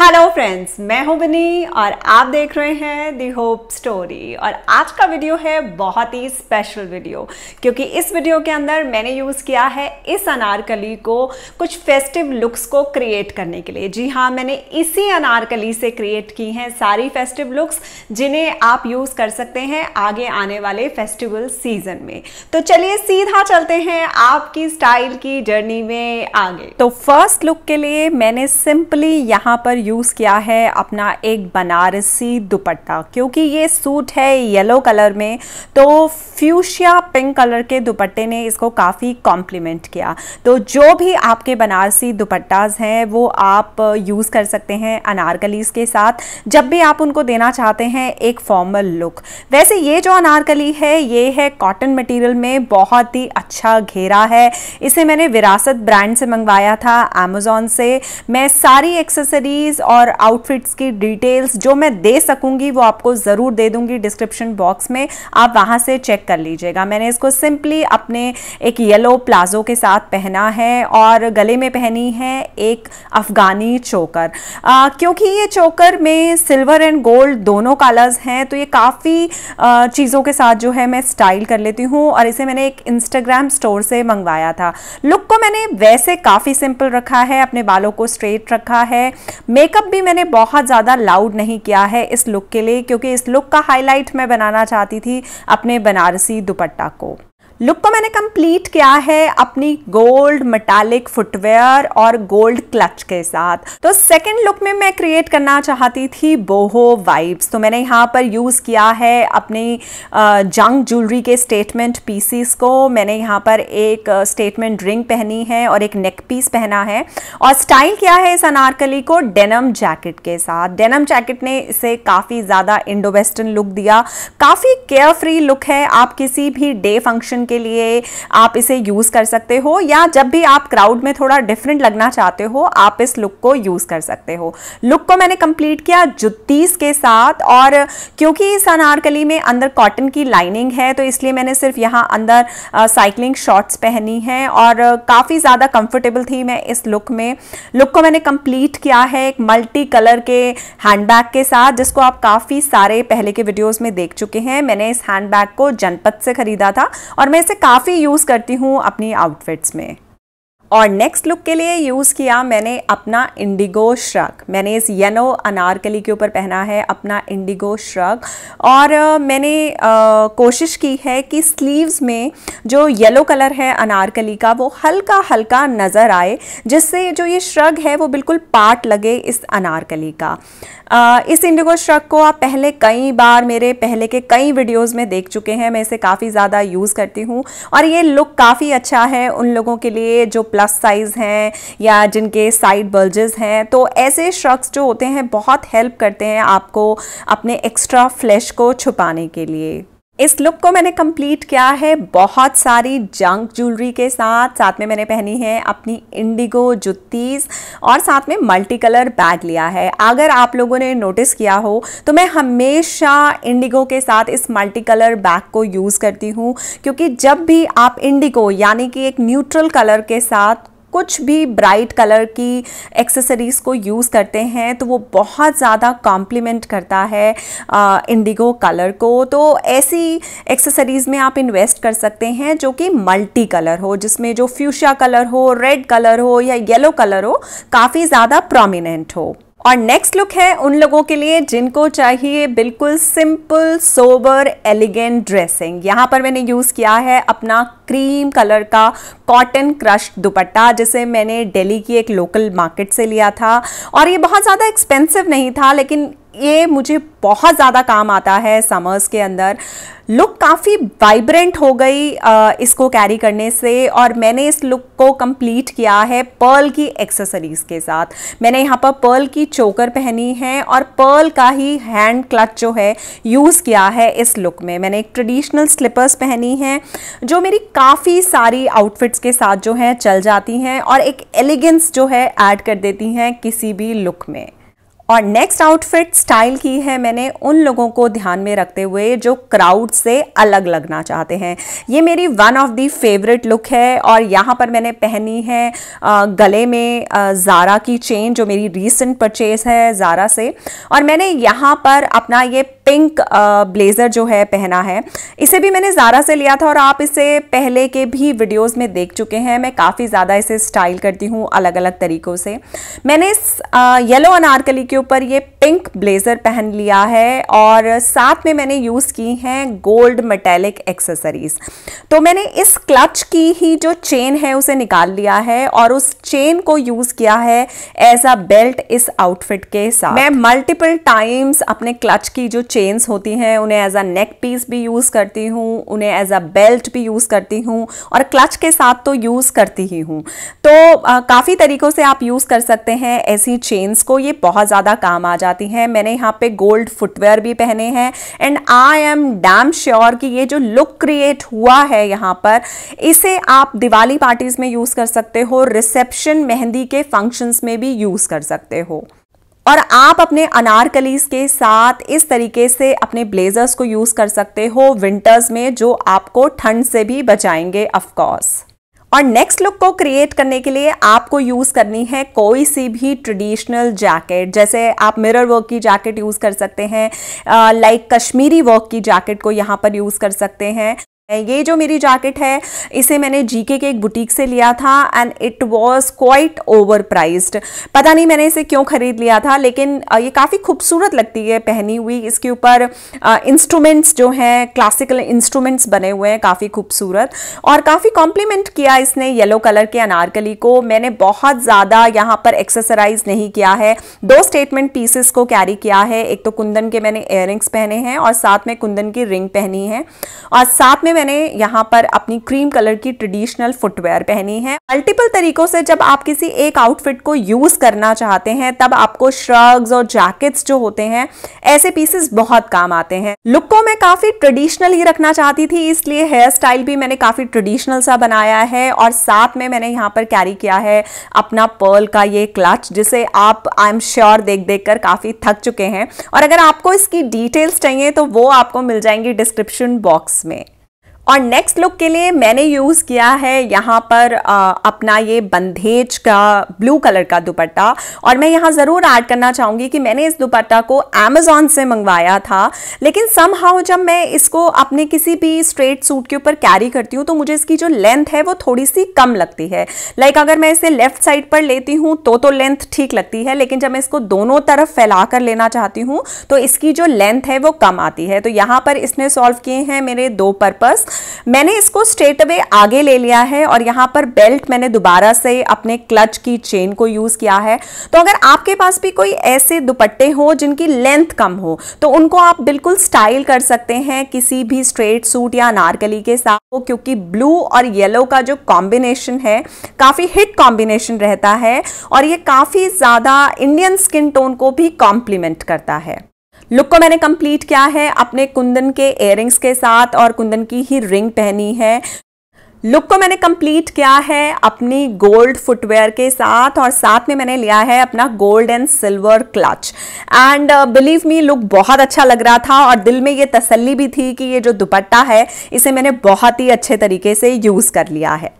hello friends मैं हूं बनी और आप देख रहे हैं दी होप स्टोरी और आज का वीडियो है बहुत ही स्पेशल वीडियो क्योंकि इस वीडियो के अंदर मैंने यूज़ किया है इस अनारकली को कुछ फेस्टिव लुक्स को क्रिएट करने के लिए जी हाँ मैंने इसी अनारकली से क्रिएट की हैं सारी फेस्टिव लुक्स जिन्हें आप यूज़ कर सकते हैं आगे आने वाले फेस्टिवल सीजन में तो चलिए सीधा चलते हैं आपकी स्टाइल की जर्नी में आगे तो फर्स्ट लुक के लिए मैंने सिंपली यहाँ पर यूज़ किया है अपना एक बनारसी दुपट्टा क्योंकि ये सूट है येलो कलर में तो फ्यूशिया पिंक कलर के दुपट्टे ने इसको काफ़ी कॉम्प्लीमेंट किया तो जो भी आपके बनारसी दुपट्टाज हैं वो आप यूज़ कर सकते हैं अनारकलीज़ के साथ जब भी आप उनको देना चाहते हैं एक फॉर्मल लुक वैसे ये जो अनारकली है ये है कॉटन मटेरियल में बहुत ही अच्छा घेरा है इसे मैंने विरासत ब्रांड से मंगवाया था अमेज़ोन से मैं सारी एक्सेसरीज साइज़ और आउटफिट्स की डिटेल्स जो मैं दे सकूंगी वो आपको ज़रूर दे दूंगी डिस्क्रिप्शन बॉक्स में आप वहां से चेक कर लीजिएगा मैंने इसको सिंपली अपने एक येलो प्लाजो के साथ पहना है और गले में पहनी है एक अफ़गानी चोकर आ, क्योंकि ये चोकर में सिल्वर एंड गोल्ड दोनों कलर्स हैं तो ये काफ़ी चीज़ों के साथ जो है मैं स्टाइल कर लेती हूँ और इसे मैंने एक इंस्टाग्राम स्टोर से मंगवाया था लुक को मैंने वैसे काफ़ी सिंपल रखा है अपने बालों को स्ट्रेट रखा है मेक मेकअप भी मैंने बहुत ज़्यादा लाउड नहीं किया है इस लुक के लिए क्योंकि इस लुक का हाईलाइट मैं बनाना चाहती थी अपने बनारसी दुपट्टा को लुक को मैंने कंप्लीट किया है अपनी गोल्ड मेटालिक फुटवेयर और गोल्ड क्लच के साथ तो सेकंड लुक में मैं क्रिएट करना चाहती थी बोहो वाइब्स तो मैंने यहाँ पर यूज़ किया है अपनी जंग ज्वेलरी के स्टेटमेंट पीसीस को मैंने यहाँ पर एक स्टेटमेंट रिंग पहनी है और एक नेक पीस पहना है और स्टाइल किया है इस अनारकली को डेनम जैकेट के साथ डेनम जैकेट ने इसे काफ़ी ज़्यादा इंडो वेस्टर्न लुक दिया काफ़ी केयर फ्री लुक है आप किसी भी डे फंक्शन के लिए आप इसे यूज़ कर सकते हो या जब भी आप क्राउड में थोड़ा डिफरेंट लगना चाहते हो आप इस लुक को यूज़ कर सकते हो लुक को मैंने कंप्लीट किया जुत्तीस के साथ और क्योंकि इस अनारकली में अंदर कॉटन की लाइनिंग है तो इसलिए मैंने सिर्फ यहाँ अंदर साइकिलिंग शॉर्ट्स पहनी है और काफ़ी ज़्यादा कंफर्टेबल थी मैं इस लुक में लुक को मैंने कंप्लीट किया है एक मल्टी कलर के हैंडबैग के साथ जिसको आप काफ़ी सारे पहले के वीडियोज में देख चुके हैं मैंने इस हैंडबैग को जनपद से ख़रीदा था और मैं इसे काफ़ी यूज़ करती हूँ अपनी आउटफिट्स में और नेक्स्ट लुक के लिए यूज़ किया मैंने अपना इंडिगो श्रग मैंने इस येनो अनारकली के ऊपर पहना है अपना इंडिगो श्रग और मैंने आ, कोशिश की है कि स्लीव्स में जो येलो कलर है अनारकली का वो हल्का हल्का नज़र आए जिससे जो ये श्रग है वो बिल्कुल पार्ट लगे इस अनारकली का आ, इस इंडिगो श्रग को आप पहले कई बार मेरे पहले के कई वीडियोज़ में देख चुके हैं मैं इसे काफ़ी ज़्यादा यूज़ करती हूँ और ये लुक काफ़ी अच्छा है उन लोगों के लिए जो प्लस साइज हैं या जिनके साइड बल्जेस हैं तो ऐसे श्रग्स जो होते हैं बहुत हेल्प करते हैं आपको अपने एक्स्ट्रा फ्लैश को छुपाने के लिए इस लुक को मैंने कंप्लीट किया है बहुत सारी जंक ज्वेलरी के साथ साथ में मैंने पहनी है अपनी इंडिगो जुत्तीस और साथ में मल्टी कलर बैग लिया है अगर आप लोगों ने नोटिस किया हो तो मैं हमेशा इंडिगो के साथ इस मल्टी कलर बैग को यूज़ करती हूँ क्योंकि जब भी आप इंडिगो यानी कि एक न्यूट्रल कलर के साथ कुछ भी ब्राइट कलर की एक्सेसरीज़ को यूज़ करते हैं तो वो बहुत ज़्यादा कॉम्प्लीमेंट करता है इंडिगो कलर को तो ऐसी एक्सेसरीज़ में आप इन्वेस्ट कर सकते हैं जो कि मल्टी कलर हो जिसमें जो फ्यूशिया कलर हो रेड कलर हो या येलो कलर हो काफ़ी ज़्यादा प्रोमिनेंट हो और नेक्स्ट लुक है उन लोगों के लिए जिनको चाहिए बिल्कुल सिंपल सोबर एलिगेंट ड्रेसिंग यहाँ पर मैंने यूज़ किया है अपना क्रीम कलर का कॉटन क्रश्ड दुपट्टा जिसे मैंने दिल्ली की एक लोकल मार्केट से लिया था और ये बहुत ज़्यादा एक्सपेंसिव नहीं था लेकिन ये मुझे बहुत ज़्यादा काम आता है समर्स के अंदर लुक काफ़ी वाइब्रेंट हो गई इसको कैरी करने से और मैंने इस लुक को कंप्लीट किया है पर्ल की एक्सेसरीज़ के साथ मैंने यहाँ पर पर्ल की चोकर पहनी है और पर्ल का ही हैंड क्लच जो है यूज़ किया है इस लुक में मैंने एक ट्रेडिशनल स्लिपर्स पहनी हैं जो मेरी काफ़ी सारी आउटफिट्स के साथ जो हैं चल जाती हैं और एक एलिगेंस जो है ऐड कर देती हैं किसी भी लुक में और नेक्स्ट आउटफिट स्टाइल की है मैंने उन लोगों को ध्यान में रखते हुए जो क्राउड से अलग लगना चाहते हैं ये मेरी one of the favourite look है और यहाँ पर मैंने पहनी है गले में ज़ारा की चेन जो मेरी रीसेंट परचेज है ज़ारा से और मैंने यहाँ पर अपना ये पिंक ब्लेज़र जो है पहना है इसे भी मैंने ज़ारा से लिया था और आप इसे पहले के भी वीडियोस में देख चुके हैं मैं काफ़ी ज़्यादा इसे स्टाइल करती हूँ अलग अलग तरीक़ों से मैंने इस येलो अनारकली के ऊपर ये पिंक ब्लेज़र पहन लिया है और साथ में मैंने यूज़ की हैं गोल्ड मेटेलिक एक्सेसरीज़ तो मैंने इस क्लच की ही जो चेन है उसे निकाल लिया है और उस चेन को यूज़ किया है एज अ बेल्ट इस आउटफिट के साथ मैं मल्टीपल टाइम्स अपने क्लच की जो चेन्स होती हैं उन्हें एज अ नेक पीस भी यूज़ करती हूँ उन्हें एज अ बेल्ट भी यूज़ करती हूँ और क्लच के साथ तो यूज़ करती ही हूँ तो काफ़ी तरीक़ों से आप यूज़ कर सकते हैं ऐसी चेन्स को ये बहुत ज़्यादा काम आ जाती हैं मैंने यहाँ पे गोल्ड फुटवेयर भी पहने हैं and I am damn sure कि ये जो लुक क्रिएट हुआ है यहाँ पर इसे आप दिवाली पार्टीज़ में यूज़ कर सकते हो रिसेप्शन मेहंदी के फंक्शंस में भी यूज़ कर सकते हो और आप अपने अनारकलीस के साथ इस तरीके से अपने ब्लेजर्स को यूज़ कर सकते हो विंटर्स में जो आपको ठंड से भी बचाएंगे अफकोर्स और नेक्स्ट लुक को क्रिएट करने के लिए आपको यूज़ करनी है कोई सी भी ट्रेडिशनल जैकेट जैसे आप मिरर वर्क की जैकेट यूज़ कर सकते हैं लाइक कश्मीरी वर्क की जैकेट को यहाँ पर यूज़ कर सकते हैं ये जो मेरी जैकेट है इसे मैंने जीके के एक बुटीक से लिया था and it was quite over priced पता नहीं मैंने इसे क्यों ख़रीद लिया था लेकिन ये काफ़ी खूबसूरत लगती है पहनी हुई इसके ऊपर इंस्ट्रूमेंट्स जो हैं क्लासिकल इंस्ट्रूमेंट्स बने हुए हैं काफ़ी खूबसूरत और काफ़ी कॉम्प्लीमेंट किया इसने येलो कलर के अनारकली को मैंने बहुत ज़्यादा यहाँ पर एक्सरसाइज नहीं किया है दो स्टेटमेंट पीसेस को कैरी किया है एक तो कुंदन के मैंने इयर पहने हैं और साथ में कुंदन की रिंग पहनी है और साथ में मैंने यहाँ पर अपनी क्रीम कलर की ट्रेडिशनल फुटवेयर पहनी है मल्टीपल तरीकों से जब आप किसी एक आउटफिट को यूज करना चाहते हैं तब आपको श्रग्स और जैकेट्स जो होते हैं ऐसे पीसेस बहुत काम आते हैं लुक को मैं काफी ट्रेडिशनल ही रखना चाहती थी इसलिए हेयर स्टाइल भी मैंने काफी ट्रेडिशनल सा बनाया है और साथ में मैंने यहाँ पर कैरी किया है अपना पर्ल का ये क्लच जिसे आप आई एम श्योर देख देख कर काफी थक चुके हैं और अगर आपको इसकी डिटेल्स चाहिए तो वो आपको मिल जाएंगी डिस्क्रिप्शन बॉक्स में और नेक्स्ट लुक के लिए मैंने यूज़ किया है यहाँ पर आ, अपना ये बंधेज का ब्लू कलर का दुपट्टा और मैं यहाँ ज़रूर ऐड करना चाहूँगी कि मैंने इस दुपट्टा को अमेज़ॉन से मंगवाया था लेकिन सम हाउ जब मैं इसको अपने किसी भी स्ट्रेट सूट के ऊपर कैरी करती हूँ तो मुझे इसकी जो लेंथ है वो थोड़ी सी कम लगती है लाइक like अगर मैं इसे लेफ्ट साइड पर लेती हूँ तो तो लेंथ ठीक लगती है लेकिन जब मैं इसको दोनों तरफ फैला कर लेना चाहती हूँ तो इसकी जो लेंथ है वो कम आती है तो यहाँ पर इसने सॉल्व किए हैं मेरे दो पर्पज़ मैंने इसको स्ट्रेट अवे आगे ले लिया है और यहाँ पर बेल्ट मैंने दोबारा से अपने क्लच की चेन को यूज़ किया है तो अगर आपके पास भी कोई ऐसे दुपट्टे हो जिनकी लेंथ कम हो तो उनको आप बिल्कुल स्टाइल कर सकते हैं किसी भी स्ट्रेट सूट या अनारकली के साथ क्योंकि ब्लू और येलो का जो कॉम्बिनेशन है काफ़ी हिट कॉम्बिनेशन रहता है और ये काफ़ी ज़्यादा इंडियन स्किन टोन को भी कॉम्प्लीमेंट करता है लुक को मैंने कंप्लीट किया है अपने कुंदन के एयरिंग्स के साथ और कुंदन की ही रिंग पहनी है लुक को मैंने कंप्लीट किया है अपनी गोल्ड फुटवेयर के साथ और साथ में मैंने लिया है अपना gold and silver clutch and believe me look बहुत अच्छा लग रहा था और दिल में ये तसल्ली भी थी कि ये जो दुपट्टा है इसे मैंने बहुत ही अच्छे तरीके से यूज़ कर लिया है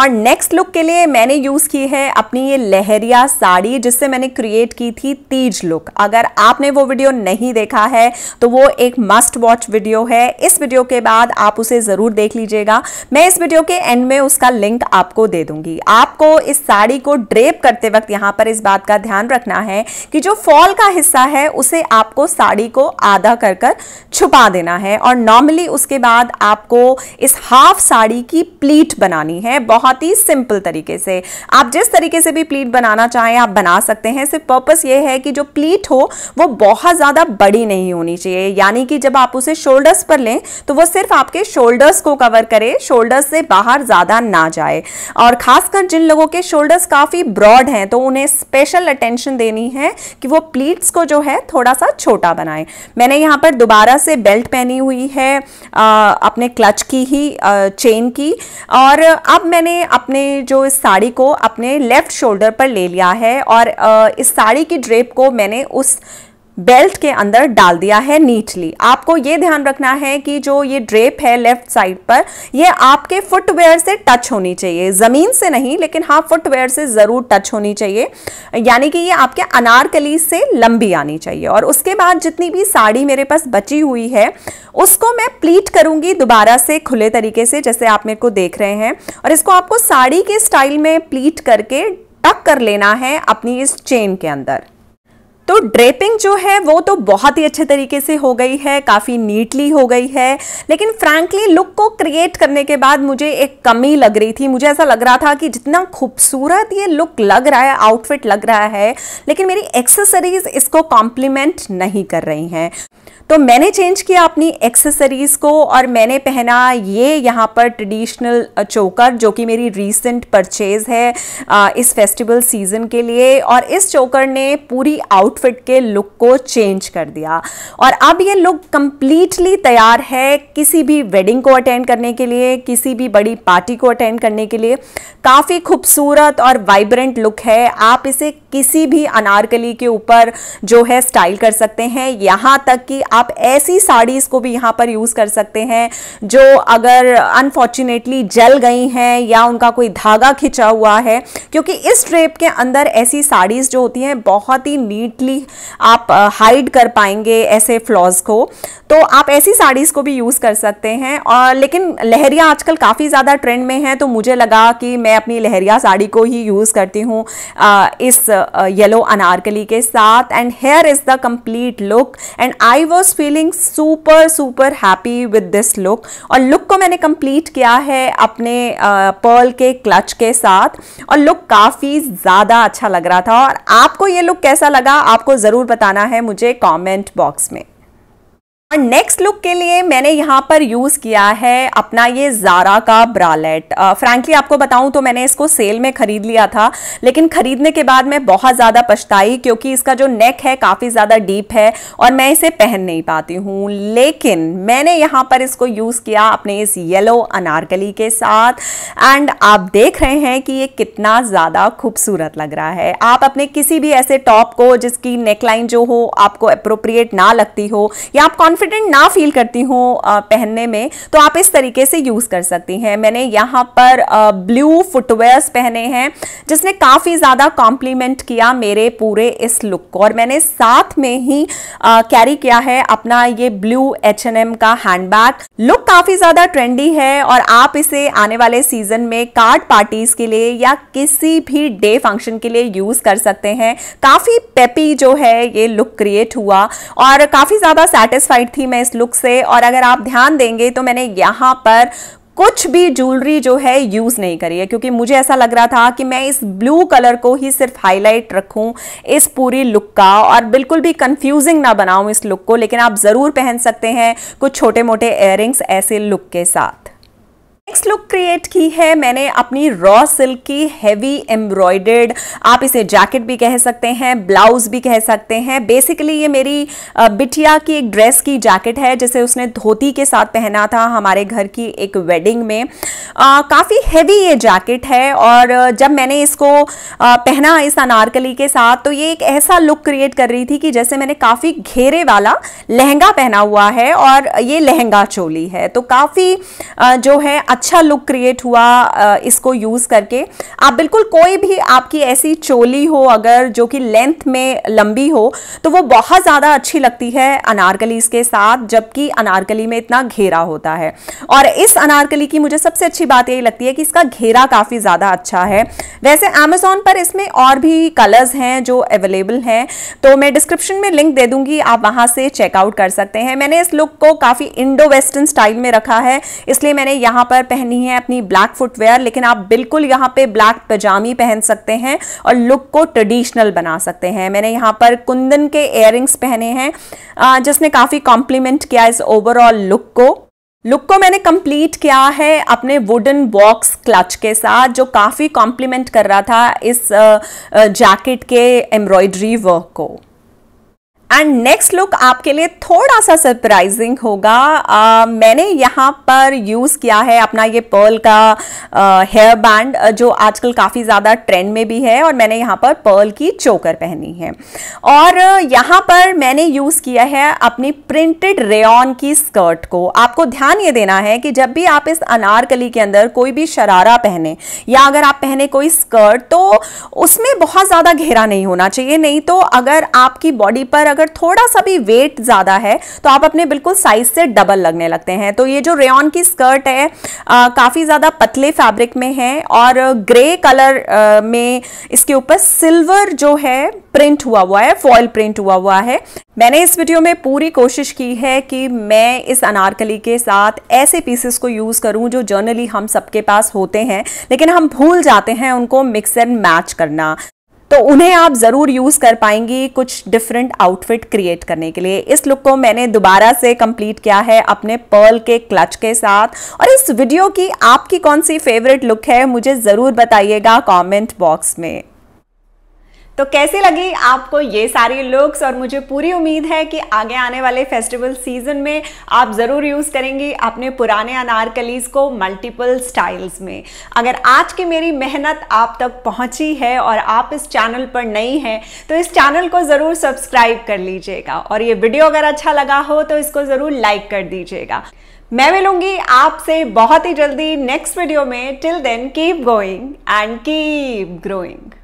और नेक्स्ट लुक के लिए मैंने यूज़ की है अपनी ये लहरिया साड़ी जिससे मैंने क्रिएट की थी तीज लुक अगर आपने वो वीडियो नहीं देखा है तो वो एक मस्ट वॉच वीडियो है इस वीडियो के बाद आप उसे ज़रूर देख लीजिएगा मैं इस वीडियो के एंड में उसका लिंक आपको दे दूंगी आपको इस साड़ी को ड्रेप करते वक्त यहाँ पर इस बात का ध्यान रखना है कि जो फॉल का हिस्सा है उसे आपको साड़ी को आधा कर कर छुपा देना है और नॉर्मली उसके बाद आपको इस हाफ साड़ी की प्लीट बनानी है बहुत बहुत ही सिंपल तरीके से आप जिस तरीके से भी प्लीट बनाना चाहें आप बना सकते हैं सिर्फ पर्पस ये है कि जो प्लीट हो वो बहुत ज़्यादा बड़ी नहीं होनी चाहिए यानी कि जब आप उसे शोल्डर्स पर लें तो वो सिर्फ आपके शोल्डर्स को कवर करे शोल्डर्स से बाहर ज़्यादा ना जाए और खासकर जिन लोगों के शोल्डर्स काफ़ी ब्रॉड हैं तो उन्हें स्पेशल अटेंशन देनी है कि वो प्लीट्स को जो है थोड़ा सा छोटा बनाए मैंने यहाँ पर दोबारा से बेल्ट पहनी हुई है आ, अपने क्लच की ही आ, चेन की और अब मैंने अपने जो इस साड़ी को अपने लेफ़्ट शोल्डर पर ले लिया है और इस साड़ी की ड्रेप को मैंने उस बेल्ट के अंदर डाल दिया है नीटली आपको ये ध्यान रखना है कि जो ये ड्रेप है लेफ्ट साइड पर ये आपके फुटवेयर से टच होनी चाहिए ज़मीन से नहीं लेकिन हाँ फुटवेयर से ज़रूर टच होनी चाहिए यानी कि ये आपके अनारकली से लंबी आनी चाहिए और उसके बाद जितनी भी साड़ी मेरे पास बची हुई है उसको मैं प्लीट करूँगी दोबारा से खुले तरीके से जैसे आप मेरे को देख रहे हैं और इसको आपको साड़ी के स्टाइल में प्लीट करके टक कर लेना है अपनी इस चेन के अंदर तो ड्रेपिंग जो है वो तो बहुत ही अच्छे तरीके से हो गई है काफ़ी नीटली हो गई है लेकिन फ्रैंकली लुक को क्रिएट करने के बाद मुझे एक कमी लग रही थी मुझे ऐसा लग रहा था कि जितना खूबसूरत ये लुक लग रहा है आउटफिट लग रहा है लेकिन मेरी एक्सेसरीज इसको कॉम्प्लीमेंट नहीं कर रही हैं तो मैंने चेंज किया अपनी एक्सेसरीज़ को और मैंने पहना ये यहाँ पर ट्रेडिशनल चोकर जो कि मेरी रीसेंट परचेज़ है इस फेस्टिवल सीज़न के लिए और इस चोकर ने पूरी आउट आउटफिट के लुक को चेंज कर दिया और अब ये लुक कंप्लीटली तैयार है किसी भी वेडिंग को अटेंड करने के लिए किसी भी बड़ी पार्टी को अटेंड करने के लिए काफ़ी खूबसूरत और वाइब्रेंट लुक है आप इसे किसी भी अनारकली के ऊपर जो है स्टाइल कर सकते हैं यहाँ तक कि आप ऐसी साड़ीज़ को भी यहाँ पर यूज़ कर सकते हैं जो अगर अनफॉर्चुनेटली जल गई हैं या उनका कोई धागा खिंचा हुआ है क्योंकि इस ट्रेप के अंदर ऐसी साड़ीज़ जो होती हैं बहुत ही नीटली इजीली आप हाइड कर पाएंगे ऐसे फ्लॉज को तो आप ऐसी साड़ीज़ को भी यूज़ कर सकते हैं और लेकिन लहरिया आजकल काफ़ी ज़्यादा ट्रेंड में है तो मुझे लगा कि मैं अपनी लहरिया साड़ी को ही यूज़ करती हूँ इस येलो अनारकली के साथ and hair is the complete look and I was feeling super super happy with this look और लुक को मैंने कंप्लीट किया है अपने पर्ल के क्लच के साथ और लुक काफ़ी ज़्यादा अच्छा लग रहा था और आपको ये लुक कैसा लगा आप आपको ज़रूर बताना है मुझे कमेंट बॉक्स में और नेक्स्ट लुक के लिए मैंने यहाँ पर यूज़ किया है अपना ये ज़ारा का ब्रालेट फ्रैंकली आपको बताऊँ तो मैंने इसको सेल में ख़रीद लिया था लेकिन ख़रीदने के बाद मैं बहुत ज़्यादा पछताई क्योंकि इसका जो नेक है काफ़ी ज़्यादा डीप है और मैं इसे पहन नहीं पाती हूँ लेकिन मैंने यहाँ पर इसको यूज़ किया अपने इस येलो अनारकली के साथ एंड आप देख रहे हैं कि ये कितना ज़्यादा खूबसूरत लग रहा है आप अपने किसी भी ऐसे टॉप को जिसकी नेकलाइन जो हो आपको अप्रोप्रिएट ना लगती हो या आप कॉन्फिडेंट ना फील करती हूँ पहनने में तो आप इस तरीके से यूज़ कर सकती हैं मैंने यहाँ पर ब्लू फुटवेयर्स पहने हैं जिसने काफ़ी ज़्यादा कॉम्प्लीमेंट किया मेरे पूरे इस लुक को और मैंने साथ में ही कैरी किया है अपना ये ब्लू एच H&M का हैंडबैग लुक काफ़ी ज़्यादा ट्रेंडी है और आप इसे आने वाले सीजन में कार्ड पार्टीज के लिए या किसी भी डे फंक्शन के लिए यूज़ कर सकते हैं काफ़ी पेपी जो है ये लुक क्रिएट हुआ और काफ़ी ज़्यादा सेटिस्फाइड सेटिस्फाइड थी मैं इस लुक से और अगर आप ध्यान देंगे तो मैंने यहाँ पर कुछ भी ज्वेलरी जो है यूज़ नहीं करी है क्योंकि मुझे ऐसा लग रहा था कि मैं इस ब्लू कलर को ही सिर्फ हाईलाइट रखूं इस पूरी लुक का और बिल्कुल भी कंफ्यूजिंग ना बनाऊं इस लुक को लेकिन आप ज़रूर पहन सकते हैं कुछ छोटे मोटे एयरिंग्स ऐसे लुक के साथ नेक्स्ट लुक क्रिएट की है मैंने अपनी रॉ सिल्क की हैवी एम्ब्रॉयडर्ड आप इसे जैकेट भी कह सकते हैं ब्लाउज भी कह सकते हैं बेसिकली ये मेरी बिटिया की एक ड्रेस की जैकेट है जिसे उसने धोती के साथ पहना था हमारे घर की एक वेडिंग में काफ़ी हैवी ये जैकेट है और जब मैंने इसको आ, पहना इस अनारकली के साथ तो ये एक ऐसा लुक क्रिएट कर रही थी कि जैसे मैंने काफ़ी घेरे वाला लहंगा पहना हुआ है और ये लहंगा चोली है तो काफ़ी जो है अच्छा लुक क्रिएट हुआ इसको यूज़ करके आप बिल्कुल कोई भी आपकी ऐसी चोली हो अगर जो कि लेंथ में लंबी हो तो वो बहुत ज़्यादा अच्छी लगती है अनारकली के साथ जबकि अनारकली में इतना घेरा होता है और इस अनारकली की मुझे सबसे अच्छी बात यही लगती है कि इसका घेरा काफ़ी ज़्यादा अच्छा है वैसे अमेजोन पर इसमें और भी कलर्स हैं जो अवेलेबल हैं तो मैं डिस्क्रिप्शन में लिंक दे दूंगी आप वहाँ से चेकआउट कर सकते हैं मैंने इस लुक को काफ़ी इंडो वेस्टर्न स्टाइल में रखा है इसलिए मैंने यहाँ पर पहनी है अपनी ब्लैक फुटवेयर लेकिन आप बिल्कुल यहाँ पे ब्लैक पजामी पहन सकते हैं और लुक को ट्रेडिशनल बना सकते हैं मैंने यहाँ पर कुंदन के इयर पहने हैं जिसने काफ़ी कॉम्प्लीमेंट किया इस ओवरऑल लुक को लुक को मैंने कंप्लीट किया है अपने वुडन बॉक्स क्लच के साथ जो काफ़ी कॉम्प्लीमेंट कर रहा था इस जैकेट के एम्ब्रॉयडरी वर्क को एंड नेक्स्ट लुक आपके लिए थोड़ा सा सरप्राइजिंग होगा आ, मैंने यहाँ पर यूज़ किया है अपना ये पर्ल का हेयर बैंड जो आजकल काफ़ी ज़्यादा ट्रेंड में भी है और मैंने यहाँ पर पर्ल की चोकर पहनी है और यहाँ पर मैंने यूज़ किया है अपनी प्रिंटेड रेन की स्कर्ट को आपको ध्यान ये देना है कि जब भी आप इस अनारकली के अंदर कोई भी शरारा पहने या अगर आप पहने कोई स्कर्ट तो उसमें बहुत ज़्यादा घेरा नहीं होना चाहिए नहीं तो अगर आपकी बॉडी पर अगर थोड़ा सा भी वेट ज़्यादा है तो आप अपने बिल्कुल साइज से डबल लगने लगते हैं तो ये जो रेन की स्कर्ट है काफ़ी ज़्यादा पतले फैब्रिक में है और ग्रे कलर आ, में इसके ऊपर सिल्वर जो है प्रिंट हुआ हुआ है फॉयल प्रिंट हुआ हुआ है मैंने इस वीडियो में पूरी कोशिश की है कि मैं इस अनारकली के साथ ऐसे पीसेस को यूज़ करूं जो जर्नली हम सबके पास होते हैं लेकिन हम भूल जाते हैं उनको मिक्स एंड मैच करना तो उन्हें आप ज़रूर यूज़ कर पाएंगी कुछ डिफरेंट आउटफिट क्रिएट करने के लिए इस लुक को मैंने दोबारा से कंप्लीट किया है अपने पर्ल के क्लच के साथ और इस वीडियो की आपकी कौन सी फेवरेट लुक है मुझे ज़रूर बताइएगा कमेंट बॉक्स में तो कैसे लगी आपको ये सारी लुक्स और मुझे पूरी उम्मीद है कि आगे आने वाले फेस्टिवल सीजन में आप ज़रूर यूज़ करेंगी अपने पुराने अनारकलीज को मल्टीपल स्टाइल्स में अगर आज की मेरी मेहनत आप तक पहुंची है और आप इस चैनल पर नई हैं तो इस चैनल को ज़रूर सब्सक्राइब कर लीजिएगा और ये वीडियो अगर अच्छा लगा हो तो इसको ज़रूर लाइक कर दीजिएगा मैं मिलूंगी आपसे बहुत ही जल्दी नेक्स्ट वीडियो में till then keep going and keep growing